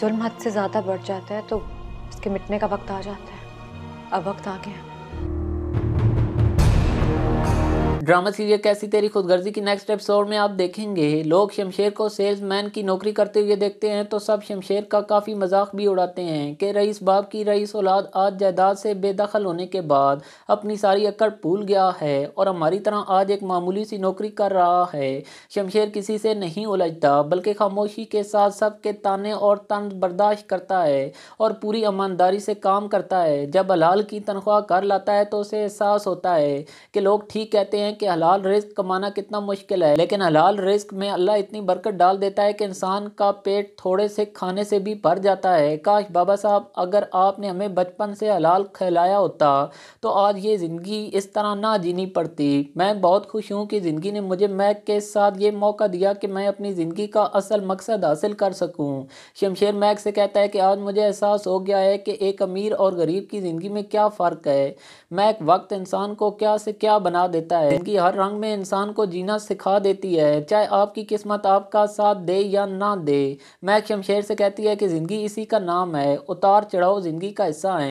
जुल्म हद से ज़्यादा बढ़ जाता है तो उसके मिटने का वक्त आ जाता है अब वक्त आ गया ड्रामा सीरियल कैसी तेरी खुदगर्जी की नेक्स्ट एपिसोड में आप देखेंगे लोग शमशेर को सेल्समैन की नौकरी करते हुए देखते हैं तो सब शमशेर का काफ़ी मजाक भी उड़ाते हैं कि रईस बाप की रईस औलाद आज जायदाद से बेदखल होने के बाद अपनी सारी अकड़ भूल गया है और हमारी तरह आज एक मामूली सी नौकरी कर रहा है शमशेर किसी से नहीं उलझता बल्कि खामोशी के साथ सब के ताने और तंज बर्दाश्त करता है और पूरी ईमानदारी से काम करता है जब हलाल की तनख्वाह कर लाता है तो उसे एहसास होता है कि लोग ठीक कहते हैं कि हलाल रिस्क कमाना कितना मुश्किल है लेकिन हलाल रिस्क में अल्लाह इतनी बरकत डाल देता है कि इंसान का पेट थोड़े से खाने से भी भर जाता है काश बाबा साहब अगर आपने हमें बचपन से हलाल खिलाया होता तो आज ये ज़िंदगी इस तरह ना जीनी पड़ती मैं बहुत खुश हूँ कि ज़िंदगी ने मुझे मैक के साथ ये मौका दिया कि मैं अपनी ज़िंदगी का असल मकसद हासिल कर सकूँ शमशेर मैक से कहता है कि आज मुझे एहसास हो गया है कि एक अमीर और गरीब की ज़िंदगी में क्या फ़र्क है मैक वक्त इंसान को क्या से क्या बना देता है ज़िंदगी हर रंग में इंसान को जीना सिखा देती है चाहे आपकी किस्मत आपका साथ दे या ना दे मैं शमशेर से कहती है कि ज़िंदगी इसी का नाम है उतार चढ़ाव ज़िंदगी का हिस्सा है